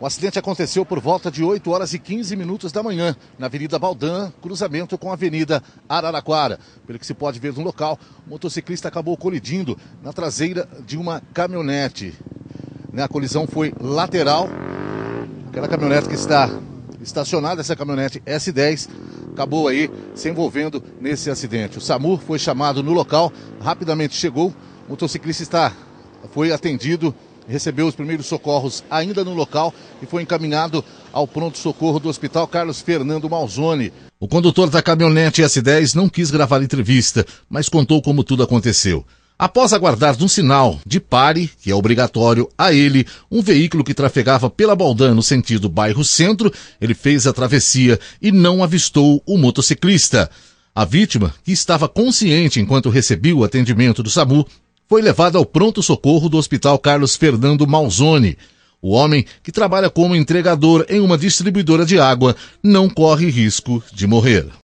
O acidente aconteceu por volta de 8 horas e 15 minutos da manhã, na Avenida Baldan, cruzamento com a Avenida Araraquara. Pelo que se pode ver no local, o motociclista acabou colidindo na traseira de uma caminhonete. Né, a colisão foi lateral. Aquela caminhonete que está estacionada, essa caminhonete S10, acabou aí se envolvendo nesse acidente. O SAMU foi chamado no local, rapidamente chegou. O motociclista está, foi atendido recebeu os primeiros socorros ainda no local e foi encaminhado ao pronto-socorro do Hospital Carlos Fernando Malzone. O condutor da caminhonete S10 não quis gravar entrevista, mas contou como tudo aconteceu. Após aguardar um sinal de pare, que é obrigatório a ele, um veículo que trafegava pela Baldan no sentido bairro centro, ele fez a travessia e não avistou o motociclista. A vítima, que estava consciente enquanto recebia o atendimento do SAMU, foi levado ao pronto-socorro do Hospital Carlos Fernando Malzone. O homem, que trabalha como entregador em uma distribuidora de água, não corre risco de morrer.